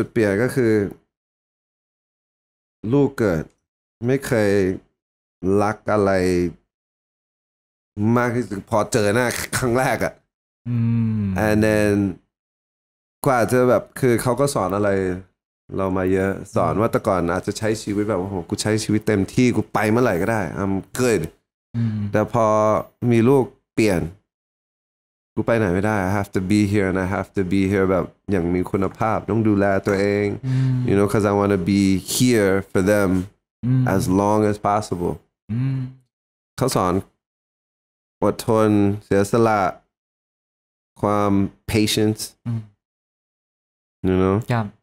ุดเปลี่ยนก็คือ ลูกเกิด ไม่เคยรักอะไรมากที่สุดพอเจอหน้าครั้งแรกอะ่ะ and then กว่าจะแบบ คือเขาก็สอนอะไร เรามาเยอะสอนว่าแต่ก่อนอาจจะใช้ชีวิตแบบโอ้โหกูใช้ชีวิตเต็มที่กูไปเมื่อไหร่ก็ได้ I'm good แต่พอมีลูกเปลี่ยน I have to be here and I have to be here แบบอย่างมีคุณภาพต้องดูแลตัวเอง you know because I want to be here for them as long as possible เขาสอนอดทนเสียสละความ patience mm. you know